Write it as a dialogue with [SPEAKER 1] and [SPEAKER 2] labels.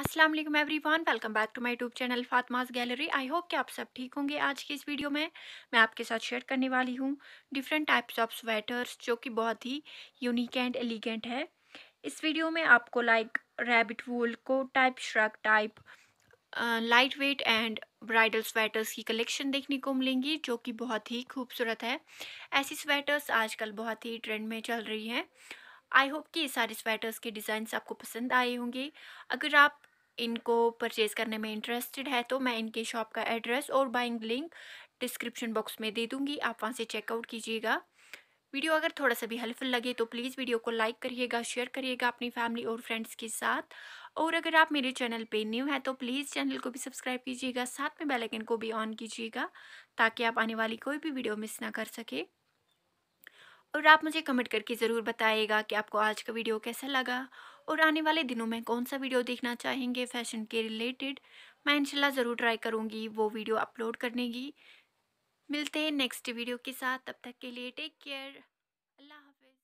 [SPEAKER 1] Aslam every one welcome back to my YouTube channel Fatma's gallery I hope कि आप सब ठीक होंगे आज की इस वीडियो में मैं आपके साथ शेयर करने वाली हूँ डिफरेंट टाइप्स ऑफ स्वेटर्स जो कि बहुत ही यूनिक एंड एलिगेंट है इस वीडियो में आपको like rabbit wool coat type shrug type light weight and bridal sweaters की कलेक्शन देखने को मिलेंगी जो कि बहुत ही खूबसूरत है ऐसी स्वेटर्स आजकल बहुत ही ट्रेंड में चल रही हैं आई होप कि ये सारे स्वेटर्स के डिज़ाइन आपको पसंद आए होंगे अगर आप इनको परचेज़ करने में इंटरेस्टेड है तो मैं इनके शॉप का एड्रेस और बाइंग लिंक डिस्क्रिप्शन बॉक्स में दे दूँगी आप वहाँ से चेकआउट कीजिएगा वीडियो अगर थोड़ा सा भी हेल्पफुल लगे तो प्लीज़ वीडियो को लाइक करिएगा शेयर करिएगा अपनी फैमिली और फ्रेंड्स के साथ और अगर आप मेरे चैनल पे न्यू हैं तो प्लीज़ चैनल को भी सब्सक्राइब कीजिएगा साथ में बेल आइकन को भी ऑन कीजिएगा ताकि आप आने वाली कोई भी वीडियो मिस ना कर सके और आप मुझे कमेंट करके ज़रूर बताइएगा कि आपको आज का वीडियो कैसा लगा और आने वाले दिनों में कौन सा वीडियो देखना चाहेंगे फैशन के रिलेटेड मैं इनशाला ज़रूर ट्राई करूँगी वो वीडियो अपलोड करने की मिलते हैं नेक्स्ट वीडियो के साथ तब तक के लिए टेक केयर अल्लाह